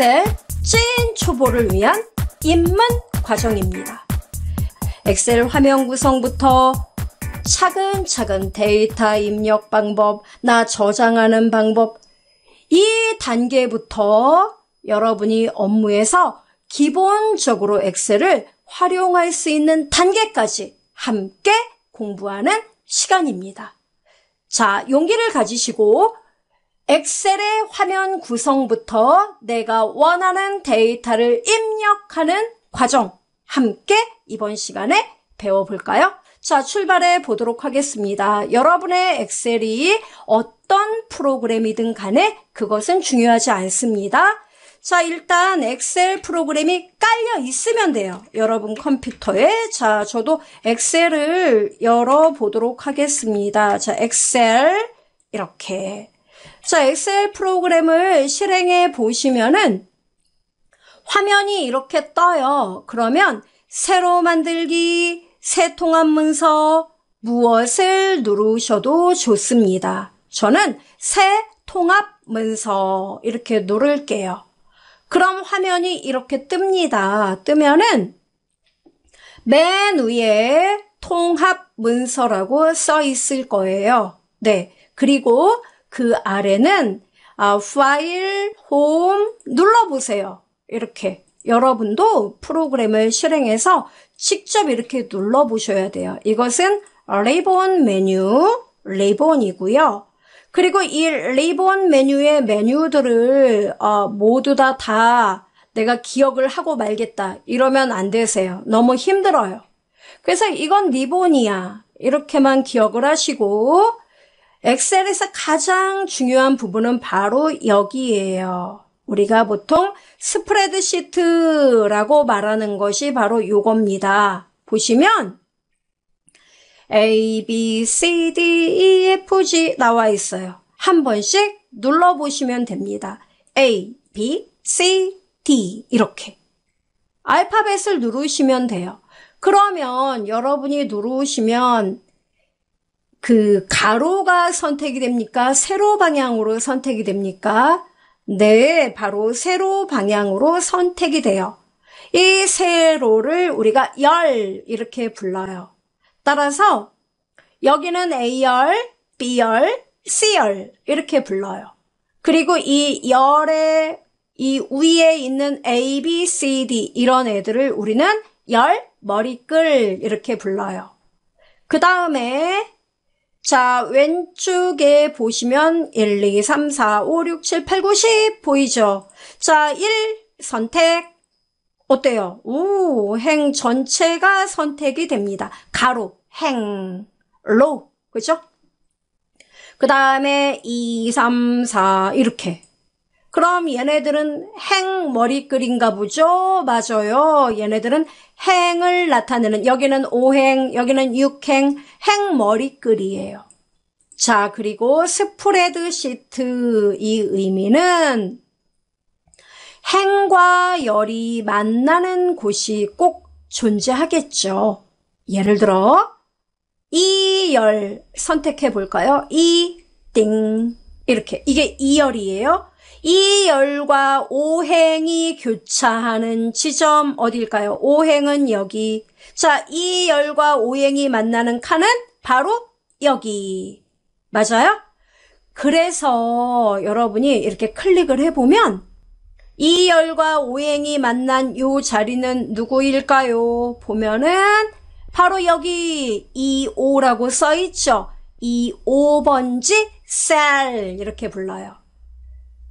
엑셀 찐 초보를 위한 입문 과정입니다. 엑셀 화면 구성부터 차근차근 데이터 입력 방법, 나 저장하는 방법, 이 단계부터 여러분이 업무에서 기본적으로 엑셀을 활용할 수 있는 단계까지 함께 공부하는 시간입니다. 자, 용기를 가지시고 엑셀의 화면 구성부터 내가 원하는 데이터를 입력하는 과정 함께 이번 시간에 배워볼까요? 자, 출발해 보도록 하겠습니다. 여러분의 엑셀이 어떤 프로그램이든 간에 그것은 중요하지 않습니다. 자, 일단 엑셀 프로그램이 깔려 있으면 돼요. 여러분 컴퓨터에. 자, 저도 엑셀을 열어보도록 하겠습니다. 자, 엑셀 이렇게 자, 엑셀 프로그램을 실행해 보시면은 화면이 이렇게 떠요. 그러면 새로 만들기, 새 통합 문서, 무엇을 누르셔도 좋습니다. 저는 새 통합 문서 이렇게 누를게요. 그럼 화면이 이렇게 뜹니다. 뜨면은 맨 위에 통합 문서라고 써 있을 거예요. 네. 그리고 그 아래는 아, 파일, 홈 눌러보세요. 이렇게 여러분도 프로그램을 실행해서 직접 이렇게 눌러보셔야 돼요. 이것은 리본 메뉴, 리본이고요. 그리고 이 리본 메뉴의 메뉴들을 어, 모두 다, 다 내가 기억을 하고 말겠다. 이러면 안 되세요. 너무 힘들어요. 그래서 이건 리본이야. 이렇게만 기억을 하시고 엑셀에서 가장 중요한 부분은 바로 여기에요. 우리가 보통 스프레드시트라고 말하는 것이 바로 이겁니다. 보시면 A, B, C, D, E, F, G 나와 있어요. 한 번씩 눌러보시면 됩니다. A, B, C, D 이렇게 알파벳을 누르시면 돼요. 그러면 여러분이 누르시면 그 가로가 선택이 됩니까? 세로 방향으로 선택이 됩니까? 네, 바로 세로 방향으로 선택이 돼요. 이 세로를 우리가 열 이렇게 불러요. 따라서 여기는 A열, B열, C열 이렇게 불러요. 그리고 이 열의 이 위에 있는 A, B, C, D 이런 애들을 우리는 열 머리끌 이렇게 불러요. 그 다음에 자, 왼쪽에 보시면 1, 2, 3, 4, 5, 6, 7, 8, 9, 10 보이죠? 자, 1 선택. 어때요? 오, 행 전체가 선택이 됩니다. 가로, 행, 로. 그죠? 그 다음에 2, 3, 4 이렇게 그럼 얘네들은 행 머리글인가 보죠? 맞아요. 얘네들은 행을 나타내는 여기는 오행, 여기는 육행, 행 머리글이에요. 자, 그리고 스프레드 시트 이 의미는 행과 열이 만나는 곳이 꼭 존재하겠죠. 예를 들어 이 열 선택해 볼까요? 이 띵 이렇게 이게 이열이에요. 이 열과 오행이 교차하는 지점 어딜까요? 오행은 여기. 자, 이 열과 오행이 만나는 칸은 바로 여기. 맞아요? 그래서 여러분이 이렇게 클릭을 해보면 이 열과 오행이 만난 요 자리는 누구일까요? 보면은 바로 여기 25라고 써있죠. 이 5번지 셀 이렇게 불러요.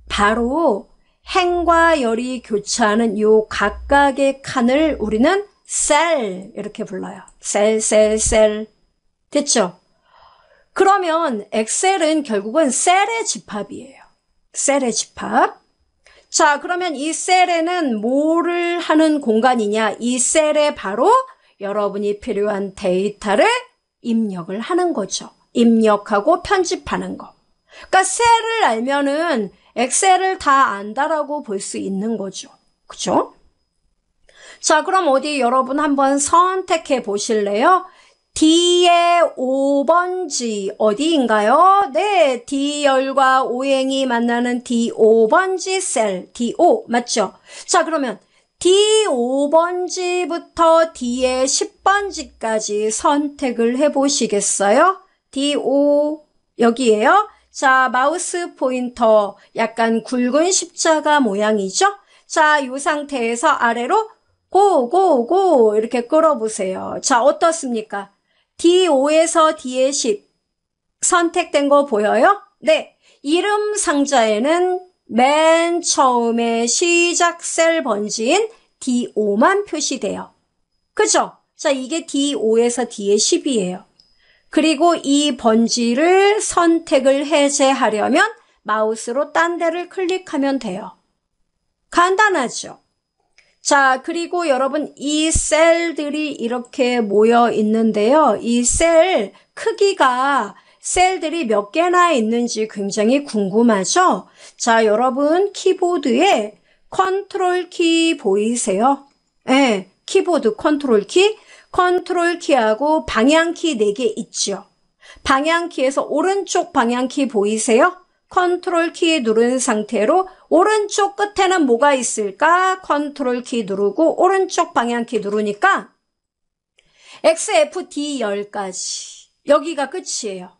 바로 행과 열이 교차하는 요 각각의 칸을 우리는 셀 이렇게 불러요. 셀, 셀, 셀. 됐죠? 그러면 엑셀은 결국은 셀의 집합이에요. 셀의 집합. 자, 그러면 이 셀에는 뭐를 하는 공간이냐? 이 셀에 바로 여러분이 필요한 데이터를 입력을 하는 거죠. 입력하고 편집하는 거. 그러니까 셀을 알면은 엑셀을 다 안다라고 볼 수 있는 거죠. 그죠? 자, 그럼 어디 여러분 한번 선택해 보실래요? D의 5번지 어디인가요? 네, D열과 오행이 만나는 D5번지 셀, D5 맞죠? 자, 그러면 D5번지부터 D의 10번지까지 선택을 해보시겠어요? D5 여기에요. 자, 마우스 포인터 약간 굵은 십자가 모양이죠? 자, 이 상태에서 아래로 고, 고, 고 이렇게 끌어보세요. 자, 어떻습니까? D5에서 D에 10 선택된 거 보여요? 네, 이름 상자에는 맨 처음에 시작 셀 번지인 D5만 표시돼요. 그죠? 자, 이게 D5에서 D에 10이에요. 그리고 이 번지를 선택을 해제하려면 마우스로 딴 데를 클릭하면 돼요. 간단하죠? 자, 그리고 여러분 이 셀들이 이렇게 모여 있는데요. 이 셀 크기가 셀들이 몇 개나 있는지 굉장히 궁금하죠? 자, 여러분 키보드에 컨트롤 키 보이세요? 예, 네, 키보드 컨트롤 키 컨트롤 키하고 방향 키 4개 있죠 방향 키에서 오른쪽 방향 키 보이세요? 컨트롤 키 누른 상태로 오른쪽 끝에는 뭐가 있을까? 컨트롤 키 누르고 오른쪽 방향 키 누르니까 XFD10까지 여기가 끝이에요.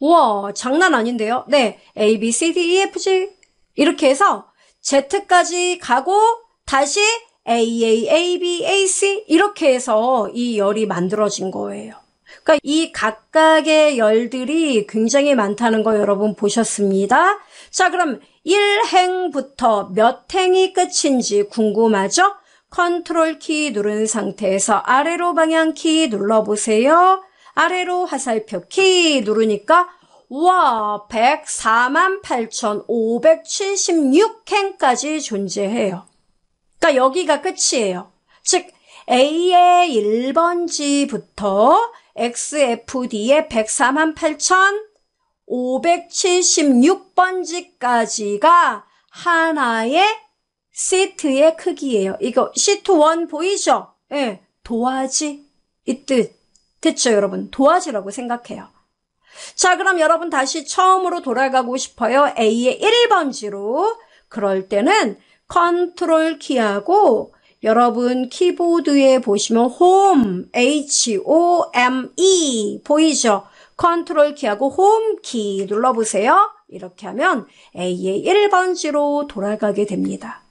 우와 장난 아닌데요? 네 A, B, C, D, E, F, G 이렇게 해서 Z까지 가고 다시 AA, AB, AC 이렇게 해서 이 열이 만들어진 거예요. 그러니까 이 각각의 열들이 굉장히 많다는 거 여러분 보셨습니다. 자, 그럼 1행부터 몇 행이 끝인지 궁금하죠? 컨트롤 키 누른 상태에서 아래로 방향 키 눌러보세요. 아래로 화살표 키 누르니까 와 148,576행까지 존재해요. 그러니까 여기가 끝이에요. 즉 A의 1번지부터 XFD의 138,576번지까지가 하나의 시트의 크기예요. 이거 시트 1 보이죠? 예, 네, 도화지 이 뜻. 됐죠, 여러분? 도화지라고 생각해요. 자, 그럼 여러분 다시 처음으로 돌아가고 싶어요. A의 1번지로. 그럴 때는 컨트롤 키하고 여러분 키보드에 보시면 home, h-o-m-e 보이죠? 컨트롤 키하고 홈 키 눌러보세요. 이렇게 하면 A의 1번지로 돌아가게 됩니다.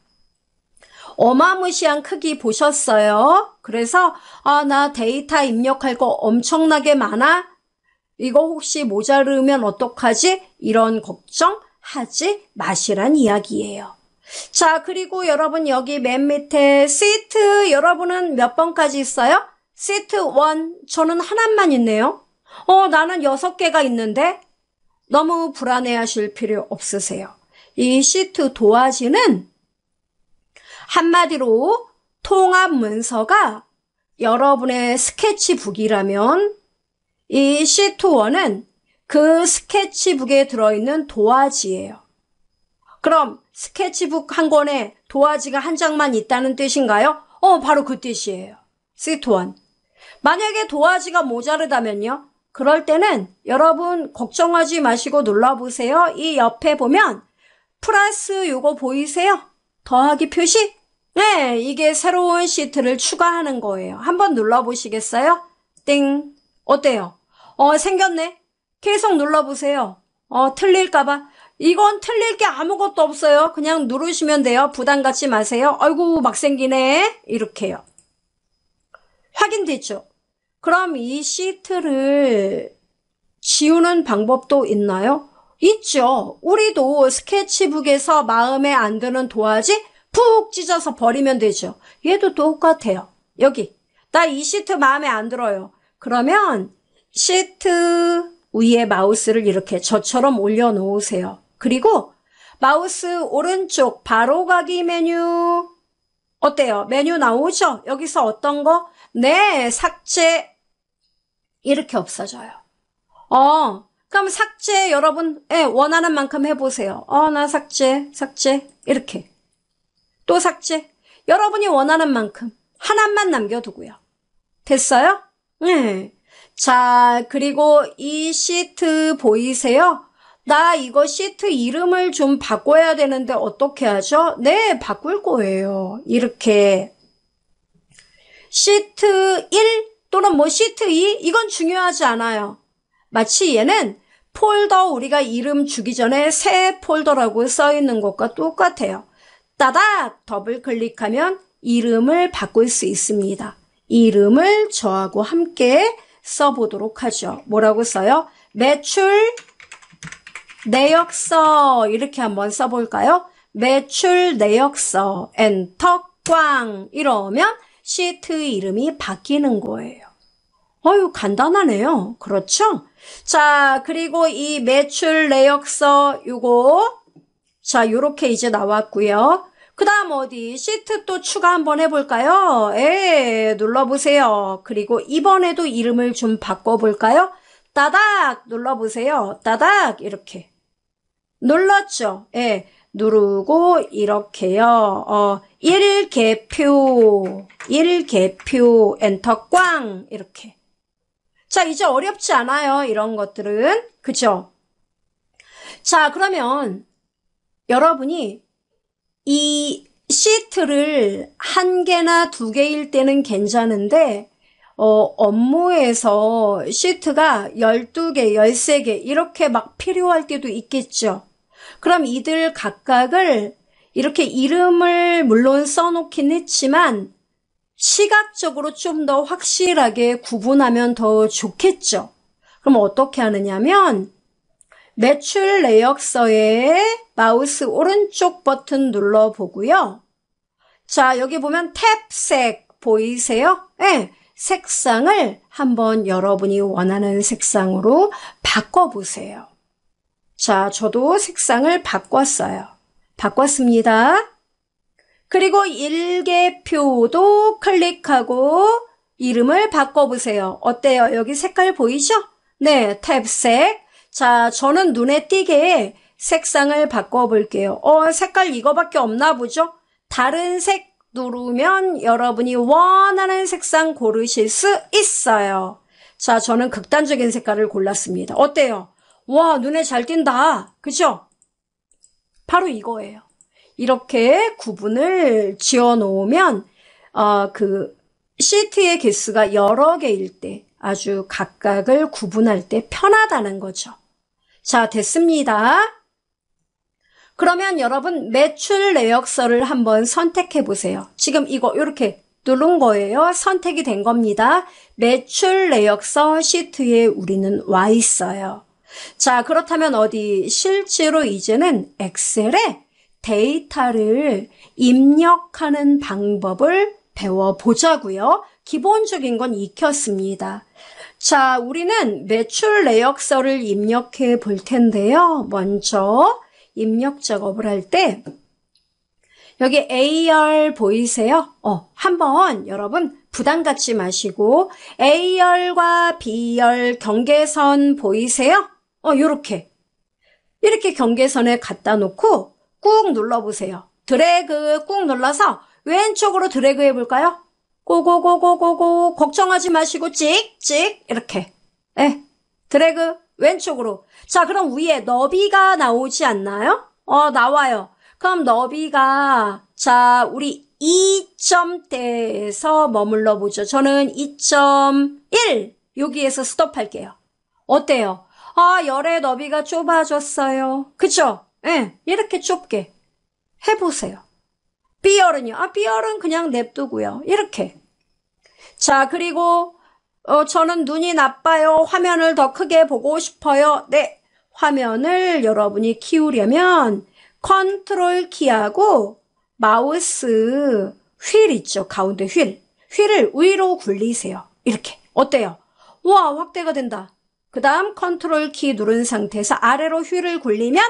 어마무시한 크기 보셨어요? 그래서 아나 데이터 입력할 거 엄청나게 많아? 이거 혹시 모자르면 어떡하지? 이런 걱정 하지 마시란 이야기예요. 자, 그리고 여러분 여기 맨 밑에 시트 여러분은 몇 번까지 있어요? 시트 1 저는 하나만 있네요. 어, 나는 여섯 개가 있는데 너무 불안해 하실 필요 없으세요. 이 시트 도화지는 한마디로 통합 문서가 여러분의 스케치북이라면 이 시트 1은 그 스케치북에 들어있는 도화지예요. 그럼 스케치북 한 권에 도화지가 한 장만 있다는 뜻인가요? 어, 바로 그 뜻이에요. 시트원. 만약에 도화지가 모자르다면요? 그럴 때는 여러분 걱정하지 마시고 눌러보세요. 이 옆에 보면 플러스 요거 보이세요? 더하기 표시? 네, 이게 새로운 시트를 추가하는 거예요. 한번 눌러보시겠어요? 띵. 어때요? 어, 생겼네. 계속 눌러보세요. 어, 틀릴까봐. 이건 틀릴 게 아무것도 없어요. 그냥 누르시면 돼요. 부담 갖지 마세요. 아이고 막 생기네. 이렇게요. 확인되죠? 그럼 이 시트를 지우는 방법도 있나요? 있죠. 우리도 스케치북에서 마음에 안 드는 도화지 푹 찢어서 버리면 되죠. 얘도 똑같아요. 여기 나 이 시트 마음에 안 들어요. 그러면 시트 위에 마우스를 이렇게 저처럼 올려놓으세요. 그리고 마우스 오른쪽 바로가기 메뉴 어때요? 메뉴 나오죠? 여기서 어떤 거? 네, 삭제 이렇게 없어져요. 어, 그럼 삭제 여러분 예, 원하는 만큼 해보세요. 어, 나 삭제, 삭제 이렇게 또 삭제 여러분이 원하는 만큼 하나만 남겨두고요. 됐어요? 네. 자, 그리고 이 시트 보이세요? 나 이거 시트 이름을 좀 바꿔야 되는데 어떻게 하죠? 네, 바꿀 거예요. 이렇게 시트 1 또는 뭐 시트 2 이건 중요하지 않아요. 마치 얘는 폴더 우리가 이름 주기 전에 새 폴더라고 써 있는 것과 똑같아요. 따다 더블 클릭하면 이름을 바꿀 수 있습니다. 이름을 저하고 함께 써보도록 하죠. 뭐라고 써요? 매출 내역서 이렇게 한번 써볼까요? 매출 내역서 엔터 꽝 이러면 시트 이름이 바뀌는 거예요. 어유 간단하네요. 그렇죠? 자 그리고 이 매출 내역서 요거 자 요렇게 이제 나왔고요. 그 다음 어디 시트 또 추가 한번 해볼까요? 에 예, 눌러보세요. 그리고 이번에도 이름을 좀 바꿔볼까요? 따닥 눌러보세요. 따닥 이렇게 눌렀죠. 예, 누르고 이렇게요. 어, 1일 개표, 1일 개표, 엔터 꽝 이렇게. 자, 이제 어렵지 않아요. 이런 것들은. 그죠? 자, 그러면 여러분이 이 시트를 한 개나 두 개일 때는 괜찮은데 어, 업무에서 시트가 12개, 13개 이렇게 막 필요할 때도 있겠죠. 그럼 이들 각각을 이렇게 이름을 물론 써놓긴 했지만 시각적으로 좀 더 확실하게 구분하면 더 좋겠죠. 그럼 어떻게 하느냐면 매출 내역서에 마우스 오른쪽 버튼 눌러보고요. 자, 여기 보면 탭색 보이세요? 예. 네. 색상을 한번 여러분이 원하는 색상으로 바꿔보세요. 자, 저도 색상을 바꿨어요. 바꿨습니다. 그리고 일개표도 클릭하고 이름을 바꿔보세요. 어때요? 여기 색깔 보이죠? 네, 탭색. 자, 저는 눈에 띄게 색상을 바꿔볼게요. 어, 색깔 이거밖에 없나 보죠? 다른 색 누르면 여러분이 원하는 색상 고르실 수 있어요. 자, 저는 극단적인 색깔을 골랐습니다. 어때요? 와, 눈에 잘 띈다. 그죠? 바로 이거예요. 이렇게 구분을 지어 놓으면 어, 그 시트의 개수가 여러 개일 때 아주 각각을 구분할 때 편하다는 거죠. 자, 됐습니다. 그러면 여러분 매출 내역서를 한번 선택해 보세요. 지금 이거 이렇게 누른 거예요. 선택이 된 겁니다. 매출 내역서 시트에 우리는 와 있어요. 자, 그렇다면 어디 실제로 이제는 엑셀에 데이터를 입력하는 방법을 배워보자고요. 기본적인 건 익혔습니다. 자, 우리는 매출 내역서를 입력해 볼 텐데요. 먼저 입력 작업을 할 때 여기 AR 보이세요? 어, 한번 여러분 부담 갖지 마시고 a r 과 b r 경계선 보이세요? 어, 요렇게 이렇게 경계선에 갖다 놓고 꾹 눌러보세요. 드래그 꾹 눌러서 왼쪽으로 드래그 해볼까요? 고고고고고고 걱정하지 마시고 찍찍 이렇게 예, 드래그 왼쪽으로. 자, 그럼 위에 너비가 나오지 않나요? 어, 나와요. 그럼 너비가 자, 우리 2점대에서 머물러 보죠. 저는 2.1 여기에서 스톱할게요. 어때요? 아, 열의 너비가 좁아졌어요. 그쵸? 예, 이렇게 좁게 해보세요. B열은요? 아, B열은 그냥 냅두고요. 이렇게. 자, 그리고 어, 저는 눈이 나빠요. 화면을 더 크게 보고 싶어요. 네. 화면을 여러분이 키우려면 컨트롤 키하고 마우스 휠 있죠. 가운데 휠. 휠을 위로 굴리세요. 이렇게. 어때요? 우와, 확대가 된다. 그 다음 컨트롤 키 누른 상태에서 아래로 휠을 굴리면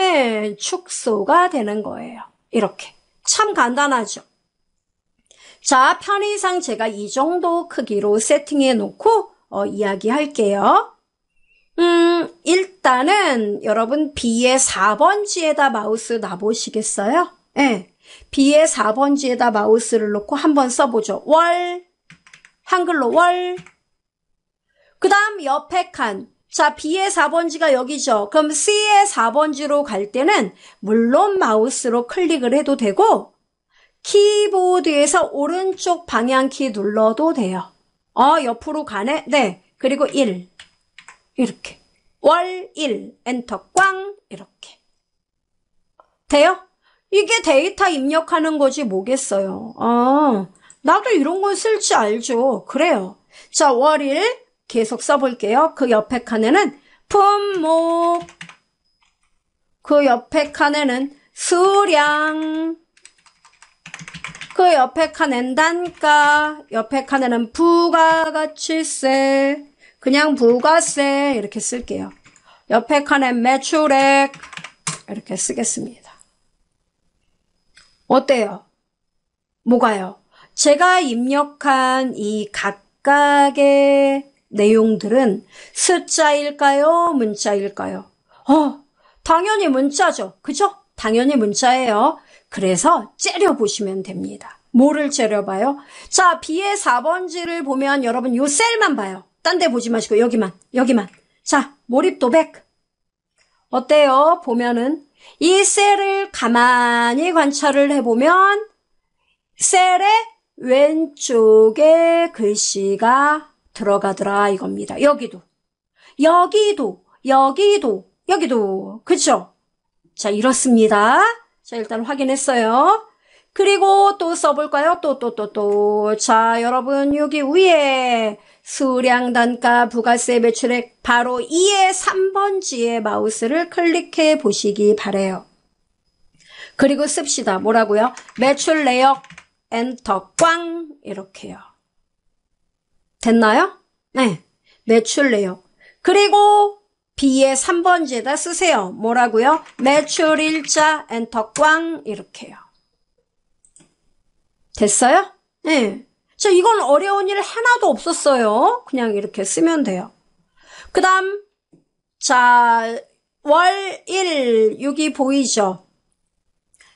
예, 축소가 되는 거예요. 이렇게. 참 간단하죠. 자, 편의상 제가 이 정도 크기로 세팅해 놓고 어, 이야기할게요. 음, 일단은 여러분 B의 4번지에다 마우스 놔보시겠어요? 예. 네. B의 4번지에다 마우스를 놓고 한번 써보죠. 월, 한글로 월. 그 다음 옆에 칸. 자, B의 4번지가 여기죠. 그럼 C의 4번지로 갈 때는 물론 마우스로 클릭을 해도 되고 키보드에서 오른쪽 방향키 눌러도 돼요. 어, 옆으로 가네? 네. 그리고 1. 이렇게. 월, 1. 엔터 꽝. 이렇게. 돼요? 이게 데이터 입력하는 거지 뭐겠어요. 아, 나도 이런 건쓸줄 알죠. 그래요. 자, 월 1. 계속 써볼게요. 그 옆에 칸에는 품목. 그 옆에 칸에는 수량. 그 옆에 칸엔 단가, 옆에 칸에는 부가가치세, 그냥 부가세 이렇게 쓸게요. 옆에 칸엔 매출액 이렇게 쓰겠습니다. 어때요? 뭐가요? 제가 입력한 이 각각의 내용들은 숫자일까요? 문자일까요? 어, 당연히 문자죠. 그죠? 당연히 문자예요. 그래서 째려보시면 됩니다. 뭐를 째려봐요? 자, B의 4번지를 보면 여러분 요 셀만 봐요. 딴 데 보지 마시고 여기만, 여기만. 자, 몰입 도백. 어때요? 보면은 이 셀을 가만히 관찰을 해보면 셀의 왼쪽에 글씨가 들어가더라 이겁니다. 여기도, 여기도, 여기도, 여기도. 그쵸? 자, 이렇습니다. 자, 일단 확인했어요. 그리고 또 써볼까요? 또, 또, 또, 또. 자, 여러분, 여기 위에 수량 단가 부가세 매출액 바로 2의 3번지에 마우스를 클릭해 보시기 바래요. 그리고 씁시다. 뭐라고요? 매출 내역 엔터 꽝 이렇게요. 됐나요? 네. 매출 내역. 그리고 B의 3번지에다 쓰세요. 뭐라고요? 매출 일자 엔터 꽝 이렇게요. 됐어요? 네. 자, 이건 어려운 일 하나도 없었어요. 그냥 이렇게 쓰면 돼요. 그 다음 자, 월일 6이 보이죠?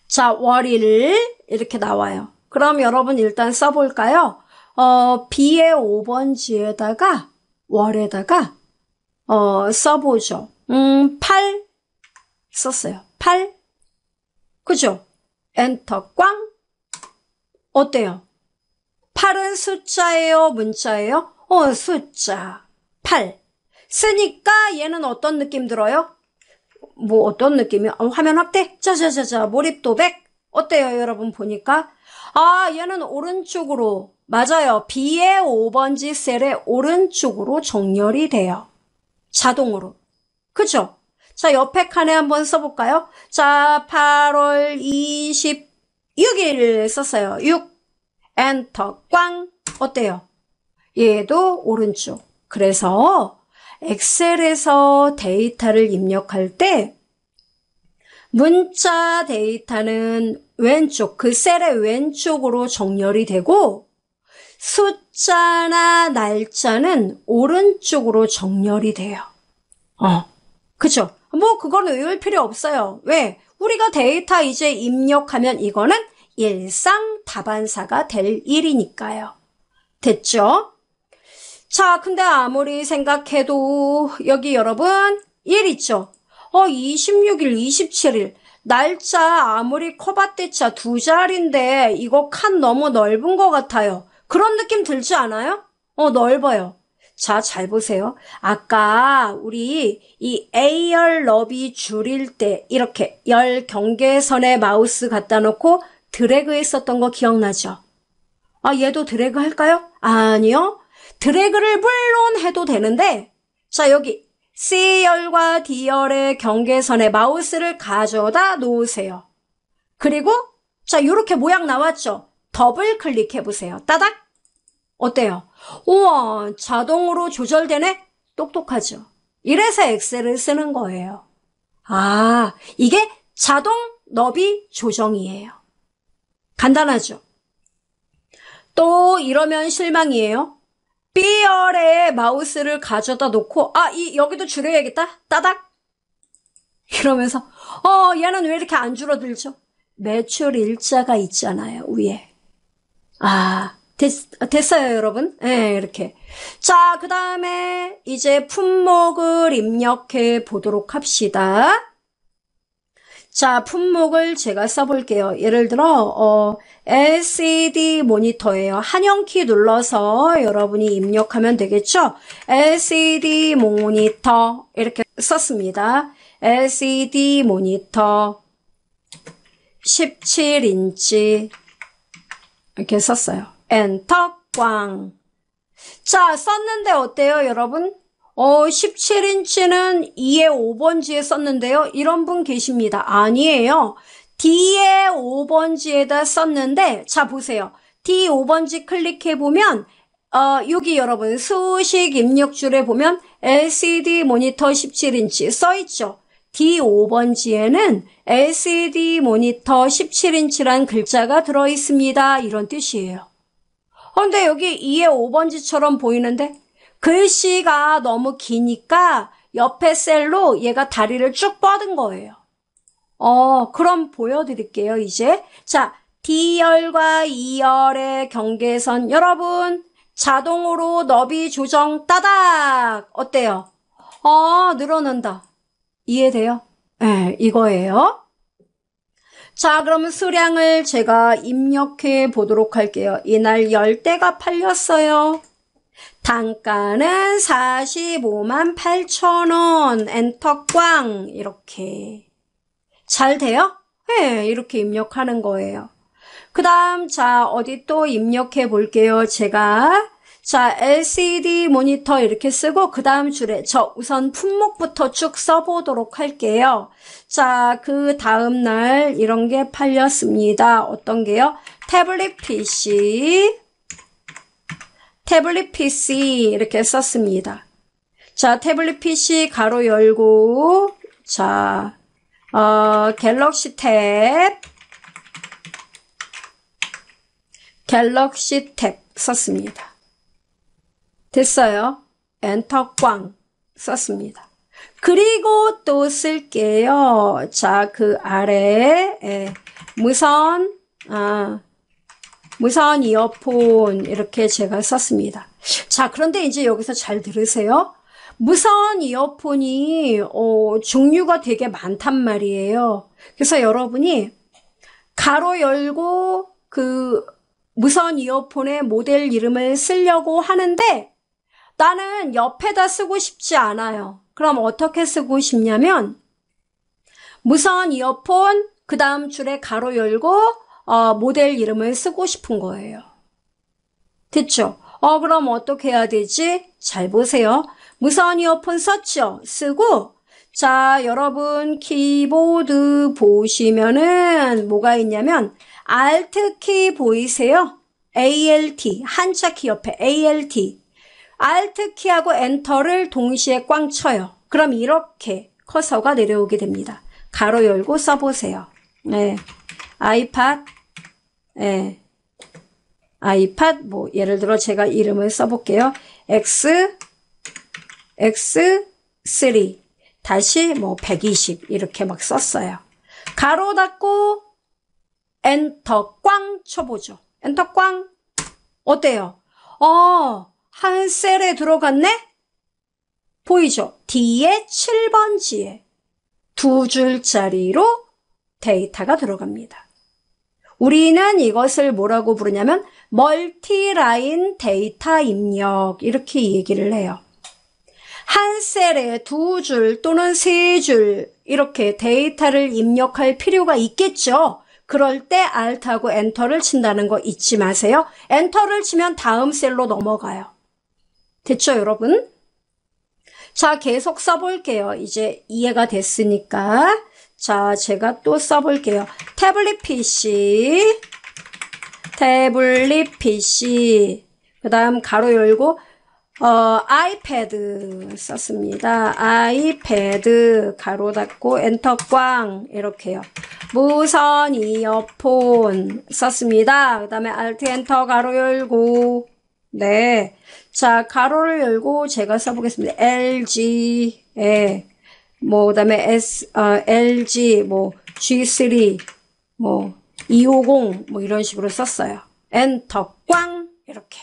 자, 월일 이렇게 나와요. 그럼 여러분 일단 써볼까요? 어, B의 5번지에다가 월에다가 어, 써보죠. 음, 8 썼어요. 8 그죠? 엔터 꽝 어때요? 8은 숫자예요? 문자예요? 어, 숫자 8 쓰니까 얘는 어떤 느낌 들어요? 뭐 어떤 느낌이요? 어, 화면 확대? 자자자자 몰입도 100 어때요 여러분 보니까? 아 얘는 오른쪽으로 맞아요. B의 5번지 셀의 오른쪽으로 정렬이 돼요. 자동으로. 그죠? 자, 옆에 칸에 한번 써볼까요? 자, 8월 26일 썼어요. 6. 엔터 꽝. 어때요? 얘도 오른쪽. 그래서 엑셀에서 데이터를 입력할 때 문자 데이터는 왼쪽, 그 셀의 왼쪽으로 정렬이 되고 숫 자나 날짜는 오른쪽으로 정렬이 돼요. 어, 그쵸? 뭐 그거는 외울 필요 없어요. 왜? 우리가 데이터 이제 입력하면 이거는 일상 답안사가 될 일이니까요. 됐죠? 자, 근데 아무리 생각해도 여기 여러분 일 있죠? 어, 26일, 27일 날짜 아무리 커봤대차 두 자리인데 이거 칸 너무 넓은 것 같아요. 그런 느낌 들지 않아요? 어, 넓어요. 자, 잘 보세요. 아까 우리 이 A열 너비 줄일 때 이렇게 열 경계선에 마우스 갖다 놓고 드래그 했었던 거 기억나죠? 아, 얘도 드래그 할까요? 아니요. 드래그를 물론 해도 되는데 자, 여기 C열과 D열의 경계선에 마우스를 가져다 놓으세요. 그리고 자, 이렇게 모양 나왔죠? 더블 클릭해 보세요. 따닥! 어때요? 우와, 자동으로 조절되네? 똑똑하죠? 이래서 엑셀을 쓰는 거예요. 아, 이게 자동 너비 조정이에요. 간단하죠? 또 이러면 실망이에요. B 열에 마우스를 가져다 놓고 아, 이 여기도 줄여야겠다. 따닥! 이러면서 어, 얘는 왜 이렇게 안 줄어들죠? 매출 일자가 있잖아요, 위에. 아, 됐, 됐어요, 여러분. 예, 네, 이렇게. 자, 그 다음에 이제 품목을 입력해 보도록 합시다. 자, 품목을 제가 써볼게요. 예를 들어, 어, LCD 모니터예요. 한영키 눌러서 여러분이 입력하면 되겠죠? LCD 모니터 이렇게 썼습니다. LCD 모니터 17인치 이렇게 썼어요. 엔터 꽝. 자, 썼는데 어때요, 여러분? 어, 17인치는 2에 5번지에 썼는데요. 이런 분 계십니다. 아니에요. D에 5번지에다 썼는데, 자, 보세요. D 5번지 클릭해보면, 어, 여기 여러분, 수식 입력줄에 보면 LCD 모니터 17인치 써있죠. D5번지에는 LCD 모니터 17인치란 글자가 들어있습니다. 이런 뜻이에요. 그런데 여기 2의 5번지처럼 보이는데 글씨가 너무 기니까 옆에 셀로 얘가 다리를 쭉 뻗은 거예요. 어, 그럼 보여드릴게요, 이제. 자, D열과 E열의 경계선 여러분 자동으로 너비 조정 따닥! 어때요? 어, 늘어난다. 이해돼요? 에, 네, 이거예요. 자그럼 수량을 제가 입력해 보도록 할게요. 이날 10대가 팔렸어요. 단가는 45만 8천원 엔터 꽝 이렇게 잘 돼요? 네, 이렇게 입력하는 거예요. 그 다음 자 어디 또 입력해 볼게요. 제가 자, LCD 모니터 이렇게 쓰고 그 다음 줄에 저 우선 품목부터 쭉 써보도록 할게요. 자, 그 다음 날 이런 게 팔렸습니다. 어떤 게요? 태블릿 PC, 태블릿 PC 이렇게 썼습니다. 자, 태블릿 PC 가로 열고 자, 어, 갤럭시 탭 갤럭시 탭 썼습니다. 됐어요. 엔터 꽝 썼습니다. 그리고 또 쓸게요. 자, 그 아래에 예, 무선 아, 무선 이어폰 이렇게 제가 썼습니다. 자, 그런데 이제 여기서 잘 들으세요. 무선 이어폰이 어, 종류가 되게 많단 말이에요. 그래서 여러분이 가로 열고 그 무선 이어폰의 모델 이름을 쓰려고 하는데 나는 옆에다 쓰고 싶지 않아요. 그럼 어떻게 쓰고 싶냐면 무선 이어폰 그 다음 줄에 가로 열고 어, 모델 이름을 쓰고 싶은 거예요. 됐죠? 어 그럼 어떻게 해야 되지? 잘 보세요. 무선 이어폰 썼죠? 쓰고 자 여러분 키보드 보시면은 뭐가 있냐면 Alt 키 보이세요? ALT 한자 키 옆에 ALT Alt키하고 엔터를 동시에 꽝 쳐요. 그럼 이렇게 커서가 내려오게 됩니다. 가로 열고 써보세요. 네. 아이팟, 네. 아이팟, 뭐, 예를 들어 제가 이름을 써볼게요. X, X3, 다시 뭐, 120, 이렇게 막 썼어요. 가로 닫고, 엔터 꽝 쳐보죠. 엔터 꽝. 어때요? 어, 한 셀에 들어갔네? 보이죠? 뒤에 7번지에 두 줄짜리로 데이터가 들어갑니다. 우리는 이것을 뭐라고 부르냐면 멀티라인 데이터 입력 이렇게 얘기를 해요. 한 셀에 두 줄 또는 세 줄 이렇게 데이터를 입력할 필요가 있겠죠. 그럴 때 Alt하고 엔터를 친다는 거 잊지 마세요. 엔터를 치면 다음 셀로 넘어가요. 됐죠, 여러분? 자, 계속 써볼게요. 이제 이해가 됐으니까. 자, 제가 또 써볼게요. 태블릿 PC, 태블릿 PC, 그 다음 가로 열고 어, 아이패드 썼습니다. 아이패드 가로 닫고 엔터 꽝 이렇게요. 무선 이어폰 썼습니다. 그 다음에 알트 엔터 가로 열고 네 자, 가로를 열고 제가 써보겠습니다. LG, 에, 예. 뭐, 그 다음에 S, 아, LG, 뭐, G3, 뭐, 250, 뭐, 이런 식으로 썼어요. 엔터, 꽝! 이렇게.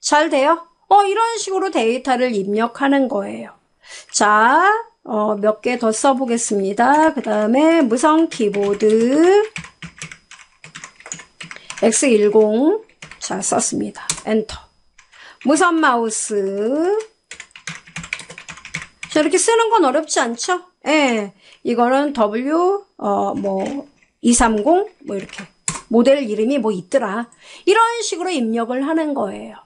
잘 돼요? 어, 이런 식으로 데이터를 입력하는 거예요. 자, 어, 몇 개 더 써보겠습니다. 그 다음에 무선 키보드 X10. 자, 썼습니다. 엔터. 무선 마우스 저렇게 쓰는 건 어렵지 않죠? 예. 이거는 W, 어, 뭐, 230, 뭐, 이렇게. 모델 이름이 뭐 있더라. 이런 식으로 입력을 하는 거예요.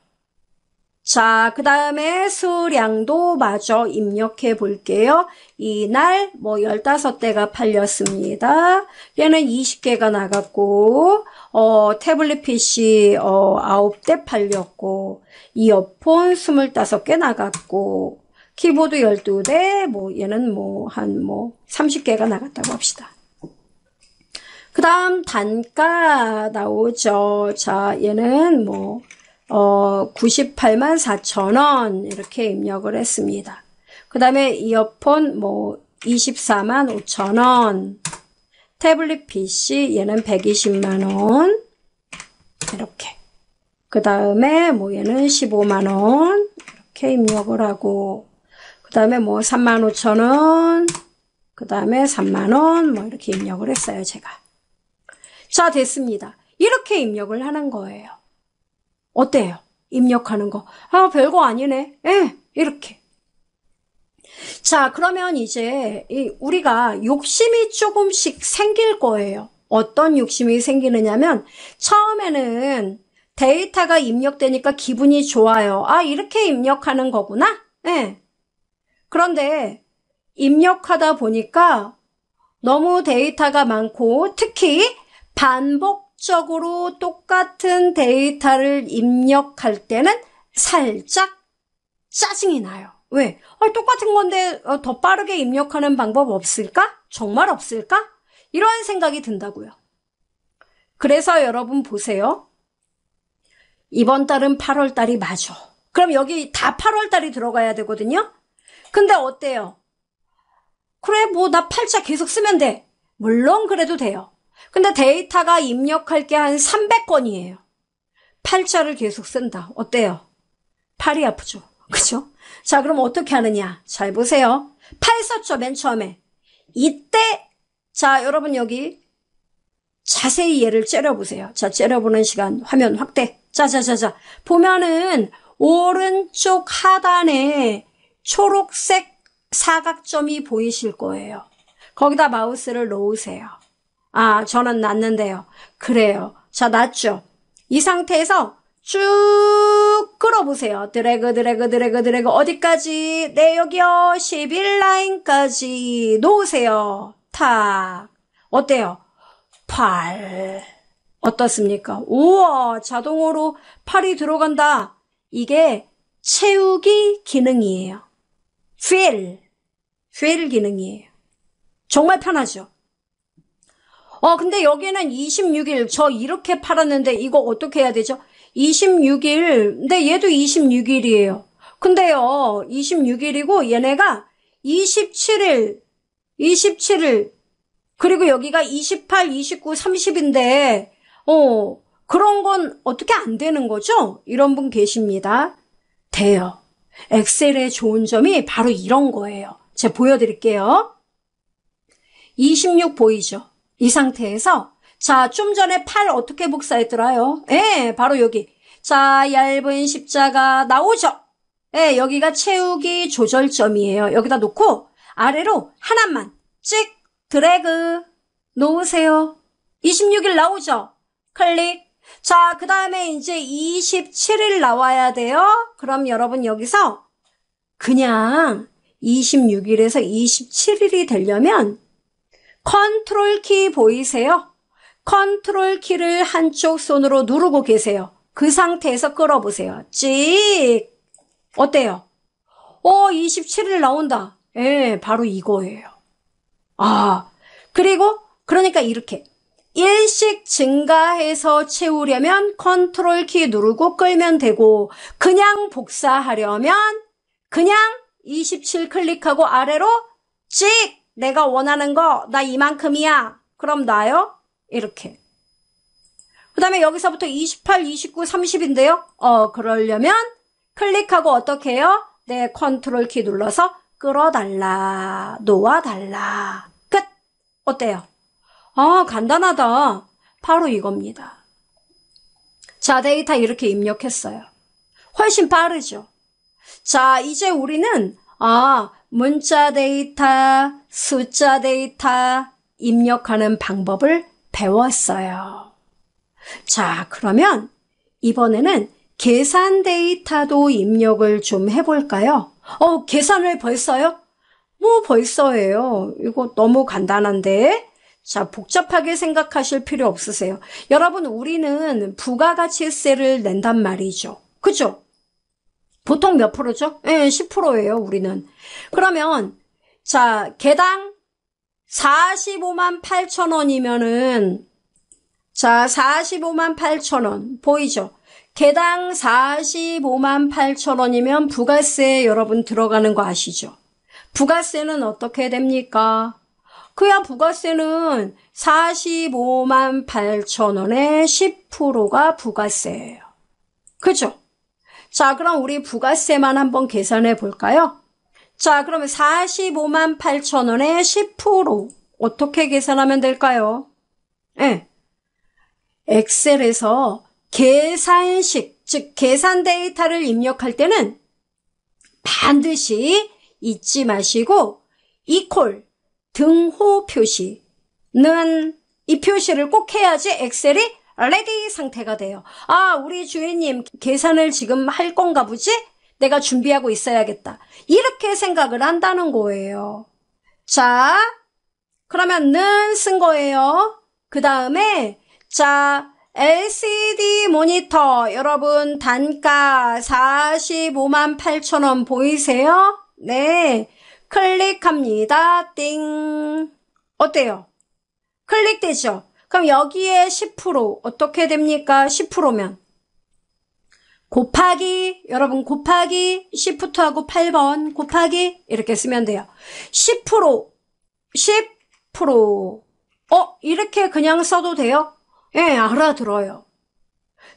자, 그 다음에 수량도 마저 입력해 볼게요. 이날 뭐 15대가 팔렸습니다. 얘는 20개가 나갔고, 어, 태블릿 PC 어, 9대 팔렸고, 이어폰 25개 나갔고 키보드 12대 뭐 얘는 뭐 한뭐 뭐 30개가 나갔다고 합시다. 그 다음 단가 나오죠. 자 얘는 뭐 어, 98만 4천원 이렇게 입력을 했습니다. 그 다음에 이어폰 뭐 24만 5천원 태블릿 PC 얘는 120만원 이렇게 그 다음에 뭐 얘는 15만원 이렇게 입력을 하고 그 다음에 뭐 3만 5천원 그 다음에 3만원 뭐 이렇게 입력을 했어요 제가 자 됐습니다 이렇게 입력을 하는 거예요 어때요? 입력하는 거. 아, 별거 아니네. 예, 이렇게. 자, 그러면 이제 우리가 욕심이 조금씩 생길 거예요. 어떤 욕심이 생기느냐면 처음에는 데이터가 입력되니까 기분이 좋아요. 아 이렇게 입력하는 거구나. 네. 그런데 입력하다 보니까 너무 데이터가 많고 특히 반복적으로 똑같은 데이터를 입력할 때는 살짝 짜증이 나요. 왜? 아, 똑같은 건데 어, 더 빠르게 입력하는 방법 없을까? 정말 없을까? 이런 생각이 든다고요. 그래서 여러분 보세요. 이번 달은 8월 달이 맞아. 그럼 여기 다 8월 달이 들어가야 되거든요. 근데 어때요? 그래 뭐 나 팔자 계속 쓰면 돼. 물론 그래도 돼요. 근데 데이터가 입력할 게 한 300건이에요. 팔자를 계속 쓴다. 어때요? 팔이 아프죠. 그죠? 자 그럼 어떻게 하느냐. 잘 보세요. 팔 썼죠 맨 처음에. 이때 자 여러분 여기 자세히 얘를 째려보세요. 자 째려보는 시간 화면 확대. 자자자자 보면은 오른쪽 하단에 초록색 사각점이 보이실 거예요. 거기다 마우스를 놓으세요. 아 저는 놨는데요. 그래요. 자 놨죠. 이 상태에서 쭉 끌어보세요. 드래그 드래그 드래그 드래그 어디까지? 네 여기요. 11라인까지 놓으세요. 탁 어때요? 팔 어떻습니까? 우와 자동으로 팔이 들어간다. 이게 채우기 기능이에요. fill, fill 기능이에요. 정말 편하죠? 어 근데 여기는 26일 저 이렇게 팔았는데 이거 어떻게 해야 되죠? 26일 근데 얘도 26일이에요. 근데요 26일이고 얘네가 27일 27일 그리고 여기가 28, 29, 30인데 어, 그런 건 어떻게 안 되는 거죠? 이런 분 계십니다. 돼요. 엑셀의 좋은 점이 바로 이런 거예요. 제가 보여드릴게요. 26 보이죠? 이 상태에서 자, 좀 전에 팔 어떻게 복사했더라요? 예, 바로 여기. 자, 얇은 십자가 나오죠? 예, 여기가 채우기 조절점이에요. 여기다 놓고 아래로 하나만 찍 드래그 놓으세요. 26일 나오죠? 클릭. 자, 그 다음에 이제 27일 나와야 돼요. 그럼 여러분 여기서 그냥 26일에서 27일이 되려면 컨트롤 키 보이세요? 컨트롤 키를 한쪽 손으로 누르고 계세요. 그 상태에서 끌어보세요. 찍! 어때요? 오, 어, 27일 나온다. 예, 바로 이거예요. 아, 그리고 그러니까 이렇게 일씩 증가해서 채우려면 컨트롤 키 누르고 끌면 되고 그냥 복사하려면 그냥 27 클릭하고 아래로 찍! 내가 원하는 거 나 이만큼이야. 그럼 나요? 이렇게. 그 다음에 여기서부터 28, 29, 30인데요. 어 그러려면 클릭하고 어떻게 해요? 네, 컨트롤 키 눌러서 끌어달라, 놓아달라. 끝! 어때요? 아, 간단하다. 바로 이겁니다. 자, 데이터 이렇게 입력했어요. 훨씬 빠르죠? 자, 이제 우리는 아, 문자 데이터, 숫자 데이터 입력하는 방법을 배웠어요. 자, 그러면 이번에는 계산 데이터도 입력을 좀 해볼까요? 어, 계산을 벌써요? 뭐 벌써예요. 이거 너무 간단한데? 자, 복잡하게 생각하실 필요 없으세요. 여러분, 우리는 부가가치세를 낸단 말이죠. 그죠? 보통 몇 프로죠? 예, 10%예요, 우리는. 그러면, 자, 개당 45만 8천 원이면은, 자, 45만 8천 원, 보이죠? 개당 45만 8천 원이면 부가세 여러분 들어가는 거 아시죠? 부가세는 어떻게 됩니까? 그야 부가세는 45만 8천원에 10%가 부가세예요. 그죠? 자 그럼 우리 부가세만 한번 계산해 볼까요? 자 그러면 45만 8천원에 10% 어떻게 계산하면 될까요? 예. 엑셀에서 계산식, 즉 계산 데이터를 입력할 때는 반드시 잊지 마시고 이퀄 등호 표시는 이 표시를 꼭 해야지 엑셀이 레디 상태가 돼요. 아 우리 주인님 계산을 지금 할 건가 보지? 내가 준비하고 있어야겠다. 이렇게 생각을 한다는 거예요. 자 그러면 는 쓴 거예요. 그 다음에 자 LCD 모니터 여러분 단가 45만 8천원 보이세요? 네 클릭합니다. 띵. 어때요? 클릭되죠? 그럼 여기에 10% 어떻게 됩니까? 10%면 곱하기 여러분 곱하기 시프트하고 8번 곱하기 이렇게 쓰면 돼요. 10% 10% 어? 이렇게 그냥 써도 돼요? 예, 알아들어요.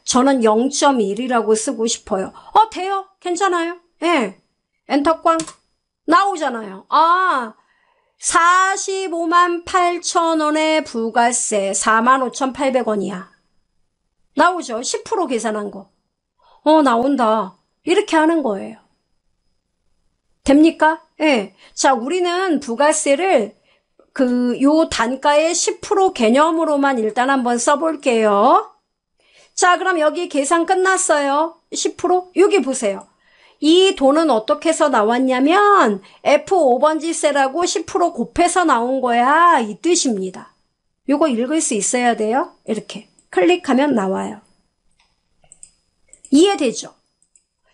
저는 0.1이라고 쓰고 싶어요. 어, 돼요? 괜찮아요? 예. 엔터 꽝. 나오잖아요. 아, 45만 8천 원의 부가세 4만 5천 8백 원이야. 나오죠? 10% 계산한 거. 어, 나온다. 이렇게 하는 거예요. 됩니까? 예. 네. 자, 우리는 부가세를 그, 요 단가의 10% 개념으로만 일단 한번 써볼게요. 자, 그럼 여기 계산 끝났어요. 10%? 여기 보세요. 이 돈은 어떻게 해서 나왔냐면 F5번지세라고 10% 곱해서 나온 거야 이 뜻입니다. 이거 읽을 수 있어야 돼요. 이렇게 클릭하면 나와요. 이해되죠?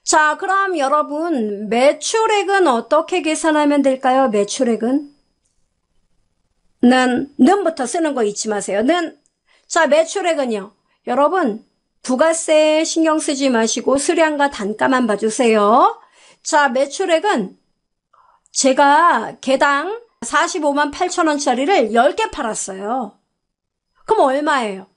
자 그럼 여러분 매출액은 어떻게 계산하면 될까요? 매출액은 는 는부터 쓰는 거 잊지 마세요. 는 자 매출액은요. 여러분 부가세 신경 쓰지 마시고 수량과 단가만 봐주세요. 자, 매출액은 제가 개당 45만 8천원짜리를 10개 팔았어요. 그럼 얼마예요?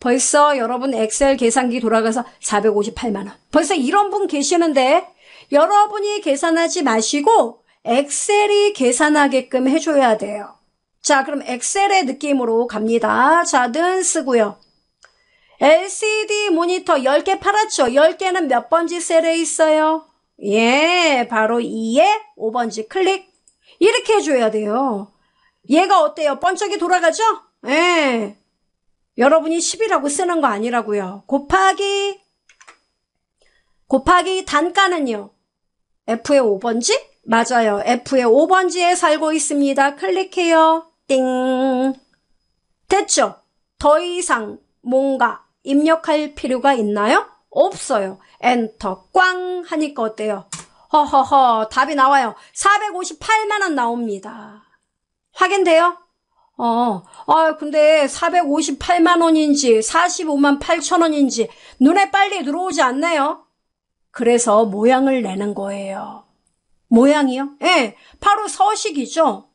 벌써 여러분 엑셀 계산기 돌아가서 458만원. 벌써 이런 분 계시는데 여러분이 계산하지 마시고 엑셀이 계산하게끔 해줘야 돼요. 자, 그럼 엑셀의 느낌으로 갑니다. 자, 는 쓰고요. LCD 모니터 10개 팔았죠? 10개는 몇 번지 셀에 있어요? 예, 바로 2에 5번지 클릭. 이렇게 해줘야 돼요. 얘가 어때요? 번쩍이 돌아가죠? 예. 여러분이 10이라고 쓰는 거 아니라고요. 곱하기, 곱하기 단가는요. F의 5번지? 맞아요. F의 5번지에 살고 있습니다. 클릭해요. 띵. 됐죠? 더 이상 뭔가 입력할 필요가 있나요? 없어요. 엔터 꽝 하니까 어때요? 허허허 답이 나와요. 458만원 나옵니다. 확인돼요? 어, 아, 근데 458만원인지 45만 8천원인지 눈에 빨리 들어오지 않나요? 그래서 모양을 내는 거예요. 모양이요? 예, 바로 서식이죠.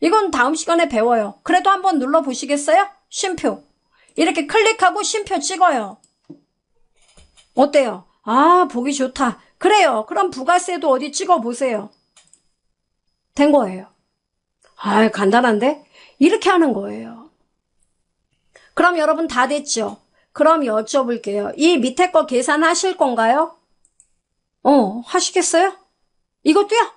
이건 다음 시간에 배워요. 그래도 한번 눌러보시겠어요? 쉼표. 이렇게 클릭하고 쉼표 찍어요. 어때요? 아 보기 좋다. 그래요. 그럼 부가세도 어디 찍어보세요. 된 거예요. 아 간단한데? 이렇게 하는 거예요. 그럼 여러분 다 됐죠? 그럼 여쭤볼게요. 이 밑에 거 계산하실 건가요? 어, 하시겠어요? 이것도요?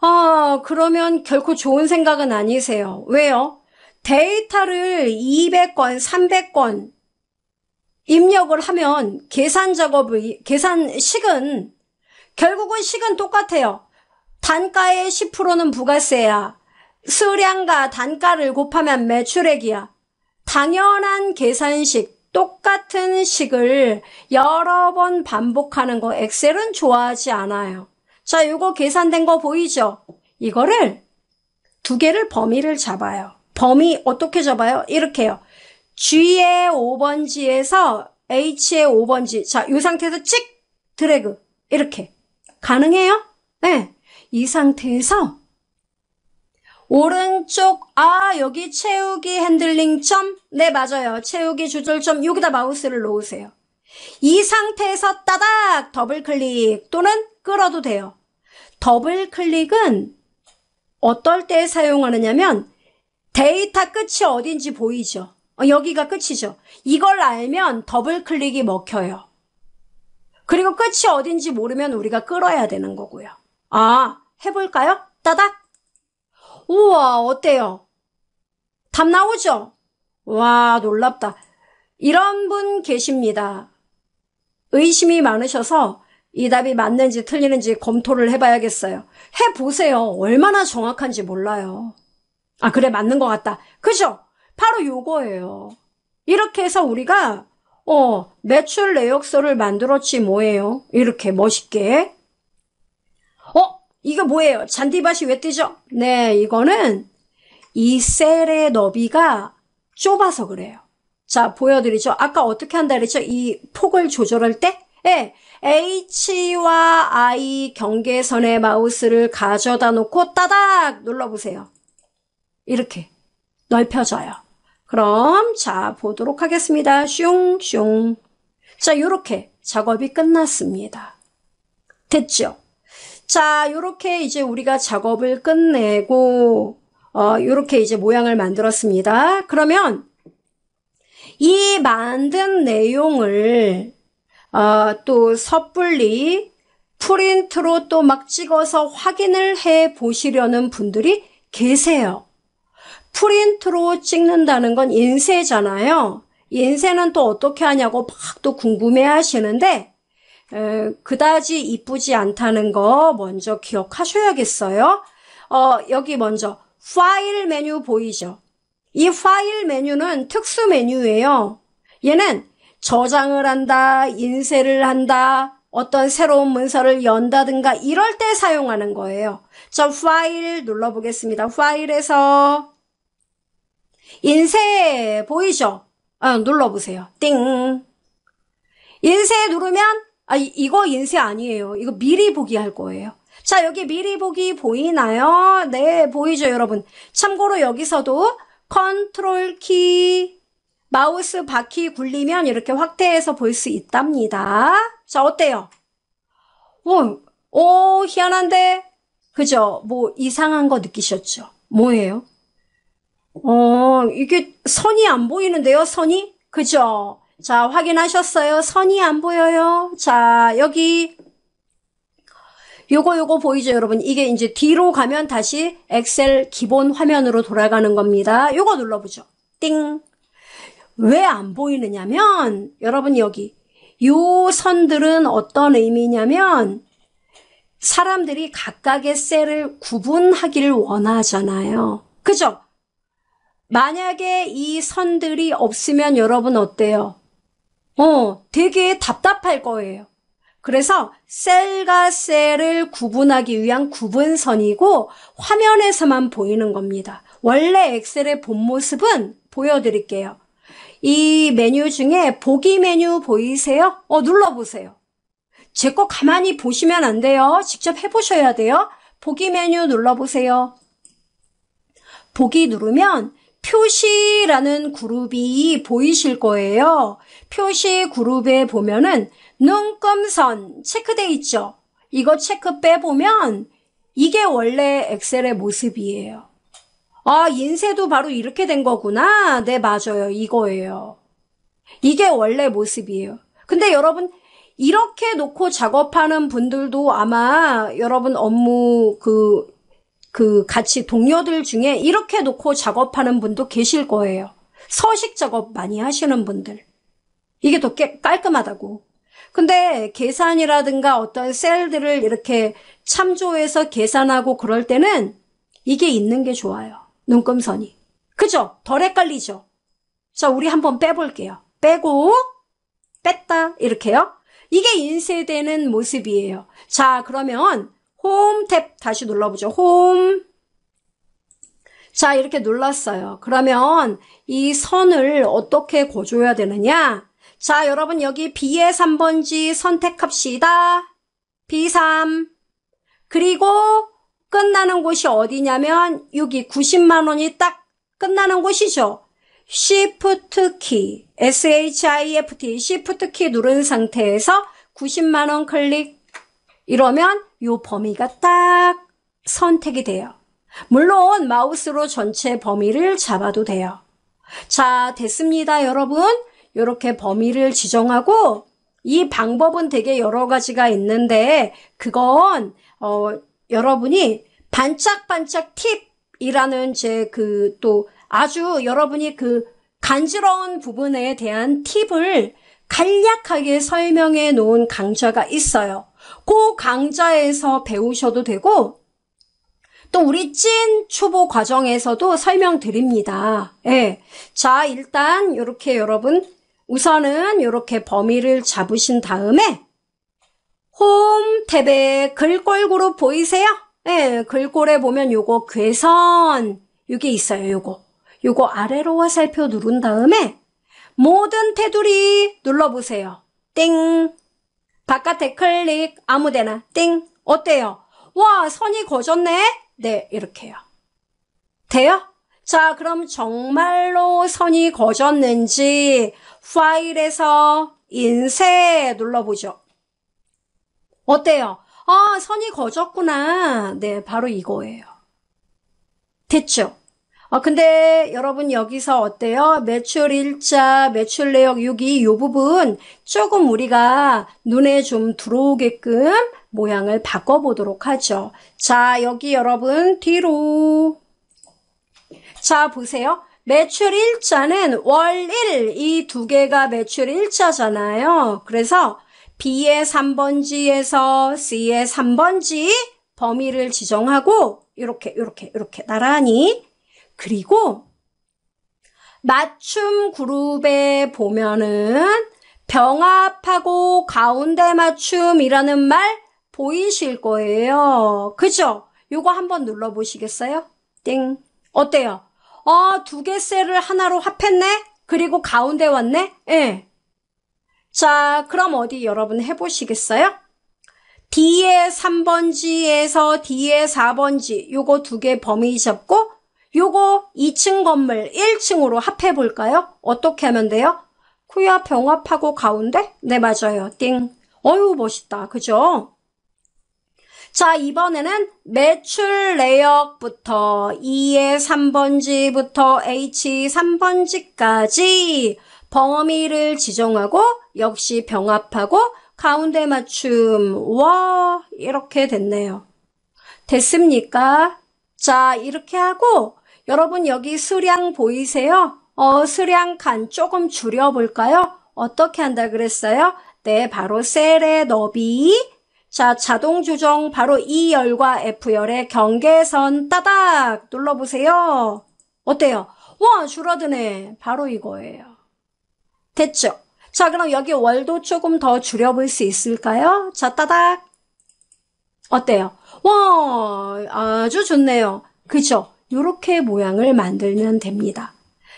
아, 그러면 결코 좋은 생각은 아니세요. 왜요? 데이터를 200건, 300건 입력을 하면 계산 작업을, 계산식은 결국은 식은 똑같아요. 단가의 10%는 부가세야. 수량과 단가를 곱하면 매출액이야. 당연한 계산식, 똑같은 식을 여러 번 반복하는 거 엑셀은 좋아하지 않아요. 자, 이거 계산된 거 보이죠? 이거를 두 개를 범위를 잡아요. 범위 어떻게 잡아요? 이렇게요. G의 5번지에서 H의 5번지. 자, 이 상태에서 찍! 드래그. 이렇게. 가능해요? 네. 이 상태에서 오른쪽 아 여기 채우기 핸들링 점? 네 맞아요. 채우기 조절점 여기다 마우스를 놓으세요. 이 상태에서 따닥 더블클릭 또는 끌어도 돼요. 더블클릭은 어떨 때 사용하느냐면 데이터 끝이 어딘지 보이죠. 어, 여기가 끝이죠. 이걸 알면 더블 클릭이 먹혀요. 그리고 끝이 어딘지 모르면 우리가 끌어야 되는 거고요. 아, 해볼까요? 따닥! 우와, 어때요? 답 나오죠? 와, 놀랍다. 이런 분 계십니다. 의심이 많으셔서 이 답이 맞는지 틀리는지 검토를 해봐야겠어요. 해보세요. 얼마나 정확한지 몰라요. 아 그래 맞는 것 같다. 그죠? 바로 요거예요. 이렇게 해서 우리가 어 매출 내역서를 만들었지 뭐예요. 이렇게 멋있게 어? 이거 뭐예요? 잔디밭이 왜 뜨죠? 네 이거는 이 셀의 너비가 좁아서 그래요. 자 보여드리죠. 아까 어떻게 한다 그랬죠? 이 폭을 조절할 때 예, H와 I 경계선의 마우스를 가져다 놓고 따닥 눌러보세요. 이렇게 넓혀져요. 그럼 자 보도록 하겠습니다. 슝슝 자이렇게 작업이 끝났습니다. 됐죠? 자이렇게 이제 우리가 작업을 끝내고 어, 요렇게 이제 모양을 만들었습니다. 그러면 이 만든 내용을 어, 또 섣불리 프린트로 또 막 찍어서 확인을 해 보시려는 분들이 계세요. 프린트로 찍는다는 건 인쇄잖아요. 인쇄는 또 어떻게 하냐고 막 또 궁금해 하시는데 에, 그다지 이쁘지 않다는 거 먼저 기억하셔야겠어요. 어, 여기 먼저 파일 메뉴 보이죠? 이 파일 메뉴는 특수 메뉴예요. 얘는 저장을 한다, 인쇄를 한다, 어떤 새로운 문서를 연다든가 이럴 때 사용하는 거예요. 저 파일 눌러보겠습니다. 파일에서 인쇄 보이죠? 아, 눌러보세요. 띵. 인쇄 누르면 아, 이거 인쇄 아니에요. 이거 미리 보기 할 거예요. 자, 여기 미리 보기 보이나요? 네, 보이죠, 여러분. 참고로 여기서도 컨트롤 키, 마우스 바퀴 굴리면 이렇게 확대해서 볼 수 있답니다. 자, 어때요? 오, 오, 희한한데? 그죠? 뭐 이상한 거 느끼셨죠? 뭐예요? 어, 이게 선이 안 보이는데요, 선이? 그죠? 자, 확인하셨어요? 선이 안 보여요. 자, 여기 요거 요거 보이죠 여러분 이게 이제 뒤로 가면 다시 엑셀 기본 화면으로 돌아가는 겁니다 요거 눌러보죠 띵왜 안 보이느냐면 여러분 여기 요 선들은 어떤 의미냐면 사람들이 각각의 셀을 구분하기를 원하잖아요 그죠 만약에 이 선들이 없으면 여러분 어때요? 어, 되게 답답할 거예요. 그래서 셀과 셀을 구분하기 위한 구분선이고 화면에서만 보이는 겁니다. 원래 엑셀의 본 모습은 보여드릴게요. 이 메뉴 중에 보기 메뉴 보이세요? 어, 눌러보세요. 제 거 가만히 보시면 안 돼요. 직접 해보셔야 돼요. 보기 메뉴 눌러보세요. 보기 누르면 표시라는 그룹이 보이실 거예요. 표시 그룹에 보면은 눈금선 체크돼 있죠. 이거 체크 빼보면 이게 원래 엑셀의 모습이에요. 아, 인쇄도 바로 이렇게 된 거구나. 네, 맞아요. 이거예요. 이게 원래 모습이에요. 근데 여러분 이렇게 놓고 작업하는 분들도 아마 여러분 업무 그그 같이 동료들 중에 이렇게 놓고 작업하는 분도 계실 거예요. 서식 작업 많이 하시는 분들. 이게 더 깔끔하다고. 근데 계산이라든가 어떤 셀들을 이렇게 참조해서 계산하고 그럴 때는 이게 있는 게 좋아요. 눈금선이. 그죠? 덜 헷갈리죠? 자, 우리 한번 빼볼게요. 빼고, 뺐다. 이렇게요. 이게 인쇄되는 모습이에요. 자, 그러면 홈탭 다시 눌러보죠. 홈. 자 이렇게 눌렀어요. 그러면 이 선을 어떻게 고조해야 되느냐? 자 여러분 여기 B의 3번지 선택합시다. B3 그리고 끝나는 곳이 어디냐면 여기 90만원이 딱 끝나는 곳이죠. Shift 키, S-H-I-F-T, Shift 키 누른 상태에서 90만원 클릭 이러면 이 범위가 딱 선택이 돼요. 물론 마우스로 전체 범위를 잡아도 돼요. 자, 됐습니다, 여러분. 이렇게 범위를 지정하고 이 방법은 되게 여러 가지가 있는데 그건 어, 여러분이 반짝반짝 팁이라는 제 그 또 아주 여러분이 그 간지러운 부분에 대한 팁을 간략하게 설명해 놓은 강좌가 있어요. 그 강좌에서 배우셔도 되고 또 우리 찐 초보 과정에서도 설명드립니다. 예. 자, 일단 이렇게 여러분 우선은 이렇게 범위를 잡으신 다음에 홈 탭에 글꼴 그룹 보이세요? 예, 글꼴에 보면 요거 괴선 이게 있어요, 요거. 요거 아래로 화살표 누른 다음에 모든 테두리 눌러보세요. 땡! 바깥에 클릭 아무데나 띵 어때요? 와 선이 거졌네? 네 이렇게요. 돼요? 자 그럼 정말로 선이 거졌는지 파일에서 인쇄 눌러보죠. 어때요? 아 선이 거졌구나. 네 바로 이거예요. 됐죠? 어, 근데 여러분 여기서 어때요? 매출 일자 매출 내역 6이 요 부분 조금 우리가 눈에 좀 들어오게끔 모양을 바꿔보도록 하죠. 자, 여기 여러분 뒤로. 자, 보세요. 매출 일자는월 1, 이 두 개가 매출 일자잖아요 그래서 B의 3번지에서 C의 3번지 범위를 지정하고 이렇게 이렇게 이렇게 나란히 그리고 맞춤 그룹에 보면은 병합하고 가운데 맞춤이라는 말 보이실 거예요. 그죠? 요거 한번 눌러보시겠어요? 띵. 어때요? 아, 어, 두개 셀을 하나로 합했네? 그리고 가운데 왔네? 예. 자, 그럼 어디 여러분 해보시겠어요? D의 3번지에서 D의 4번지 요거 두 개 범위 잡고 요거 2층 건물 1층으로 합해 볼까요? 어떻게 하면 돼요? 쿠야 병합하고 가운데? 네 맞아요. 띵. 어유 멋있다. 그죠? 자 이번에는 매출 내역부터 2의 3번지부터 H 3번지까지 범위를 지정하고 역시 병합하고 가운데 맞춤 와 이렇게 됐네요. 됐습니까? 자 이렇게 하고 여러분 여기 수량 보이세요? 어, 수량 간 조금 줄여볼까요? 어떻게 한다 그랬어요? 네, 바로 셀의 너비. 자, 자동 조정 바로 E열과 F열의 경계선 따닥 눌러보세요. 어때요? 와, 줄어드네. 바로 이거예요. 됐죠? 자, 그럼 여기 월도 조금 더 줄여볼 수 있을까요? 자, 따닥. 어때요? 와, 아주 좋네요. 그죠? 이렇게 모양을 만들면 됩니다.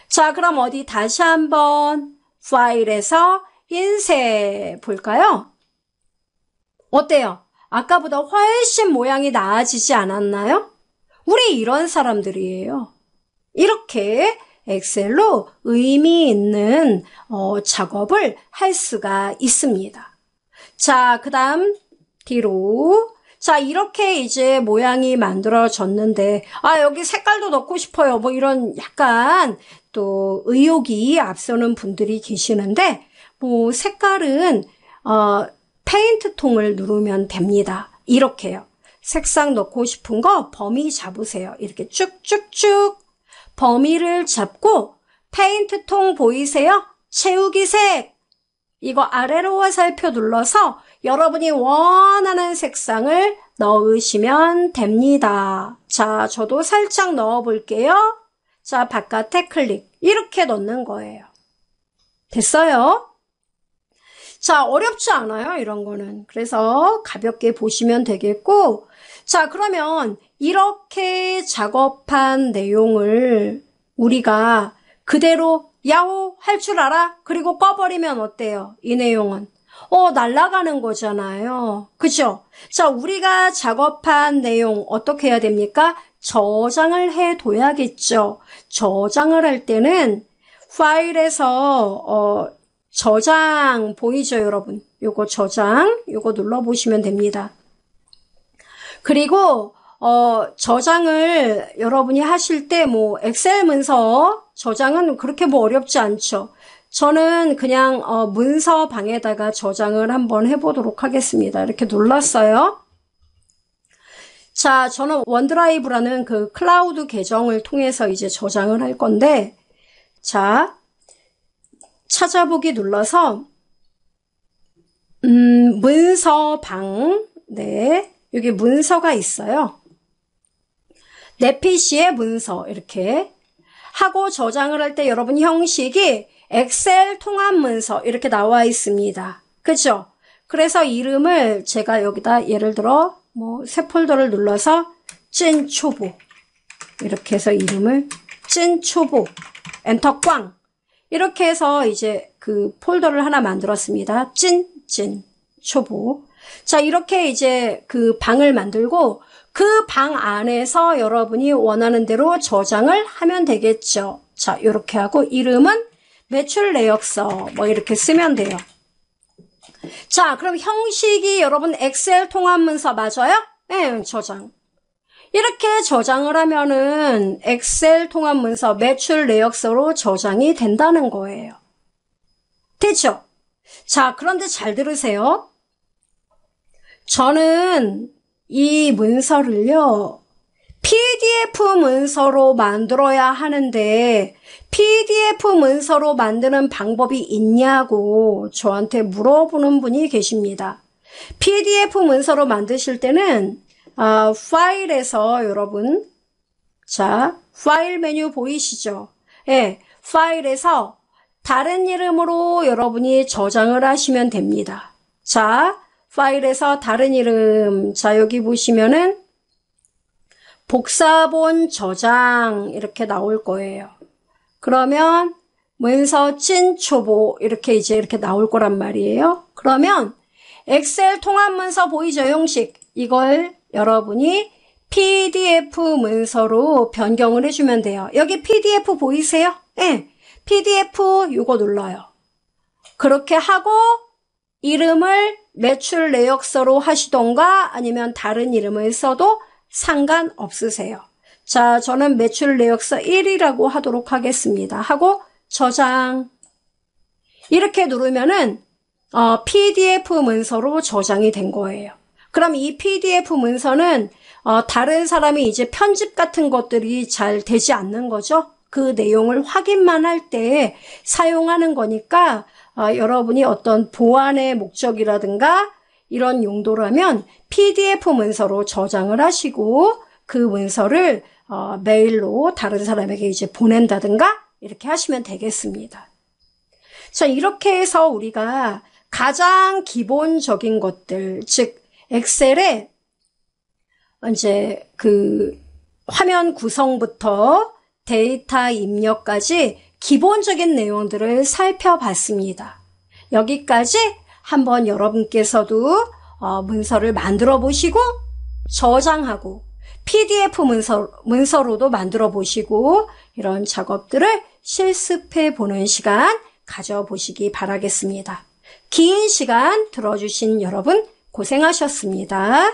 자, 그럼 어디 다시 한번 파일에서 인쇄 볼까요? 어때요? 아까보다 훨씬 모양이 나아지지 않았나요? 우리 이런 사람들이에요. 이렇게 엑셀로 의미 있는 어, 작업을 할 수가 있습니다. 자, 그 다음 뒤로 자 이렇게 이제 모양이 만들어졌는데 아 여기 색깔도 넣고 싶어요 뭐 이런 약간 또 의욕이 앞서는 분들이 계시는데 뭐 색깔은 어 페인트 통을 누르면 됩니다 이렇게요 색상 넣고 싶은 거 범위 잡으세요 이렇게 쭉쭉쭉 범위를 잡고 페인트 통 보이세요? 채우기 색 이거 아래로 화살표 눌러서 여러분이 원하는 색상을 넣으시면 됩니다. 자, 저도 살짝 넣어 볼게요. 자, 바깥에 클릭. 이렇게 넣는 거예요. 됐어요? 자, 어렵지 않아요, 이런 거는. 그래서 가볍게 보시면 되겠고, 자, 그러면 이렇게 작업한 내용을 우리가 그대로 야호 할 줄 알아? 그리고 꺼버리면 어때요? 이 내용은. 어, 날아가는 거잖아요. 그죠? 자, 우리가 작업한 내용 어떻게 해야 됩니까? 저장을 해둬야겠죠. 저장을 할 때는 파일에서 어, 저장 보이죠, 여러분? 요거 저장, 요거 눌러보시면 됩니다. 그리고 어, 저장을 여러분이 하실 때 뭐 엑셀 문서 저장은 그렇게 뭐 어렵지 않죠. 저는 그냥 어, 문서방에다가 저장을 한번 해보도록 하겠습니다. 이렇게 눌렀어요. 자, 저는 원드라이브라는 그 클라우드 계정을 통해서 이제 저장을 할 건데 자, 찾아보기 눌러서 음, 문서방 네, 여기 문서가 있어요. 내 PC의 문서 이렇게 하고 저장을 할 때 여러분 형식이 엑셀 통합 문서 이렇게 나와 있습니다. 그죠? 그래서 이름을 제가 여기다 예를 들어 뭐 새 폴더를 눌러서 찐 초보 이렇게 해서 이름을 찐 초보 엔터 꽝 이렇게 해서 이제 그 폴더를 하나 만들었습니다. 찐찐 초보 자 이렇게 이제 그 방을 만들고 그 방 안에서 여러분이 원하는 대로 저장을 하면 되겠죠. 자 이렇게 하고 이름은 매출 내역서 뭐 이렇게 쓰면 돼요. 자 그럼 형식이 여러분 엑셀 통합문서 맞아요? 네 저장. 이렇게 저장을 하면은 엑셀 통합문서 매출 내역서로 저장이 된다는 거예요. 됐죠? 자 그런데 잘 들으세요. 저는 이 문서를요. PDF 문서로 만들어야 하는데 PDF 문서로 만드는 방법이 있냐고 저한테 물어보는 분이 계십니다. PDF 문서로 만드실 때는 어, 파일에서 여러분 자 파일 메뉴 보이시죠? 예, 파일에서 다른 이름으로 여러분이 저장을 하시면 됩니다. 자, 파일에서 다른 이름 자 여기 보시면은 복사본 저장 이렇게 나올 거예요. 그러면 문서 친초보 이렇게 이제 이렇게 나올 거란 말이에요. 그러면 엑셀 통합 문서 보이죠? 형식 이걸 여러분이 PDF 문서로 변경을 해주면 돼요. 여기 PDF 보이세요? 네. PDF 이거 눌러요. 그렇게 하고 이름을 매출 내역서로 하시던가 아니면 다른 이름을 써도 상관없으세요. 자, 저는 매출 내역서 1이라고 하도록 하겠습니다. 하고 저장 이렇게 누르면은 어, PDF 문서로 저장이 된 거예요. 그럼 이 PDF 문서는 어, 다른 사람이 이제 편집 같은 것들이 잘 되지 않는 거죠. 그 내용을 확인만 할 때 사용하는 거니까 어, 여러분이 어떤 보안의 목적이라든가 이런 용도라면 PDF 문서로 저장을 하시고 그 문서를 어, 메일로 다른 사람에게 이제 보낸다든가 이렇게 하시면 되겠습니다. 자, 이렇게 해서 우리가 가장 기본적인 것들, 즉 엑셀에 이제 그 화면 구성부터 데이터 입력까지 기본적인 내용들을 살펴봤습니다. 여기까지 한번 여러분께서도 어, 문서를 만들어 보시고 저장하고 PDF 문서, 문서로도 만들어 보시고 이런 작업들을 실습해 보는 시간 가져보시기 바라겠습니다. 긴 시간 들어주신 여러분 고생하셨습니다.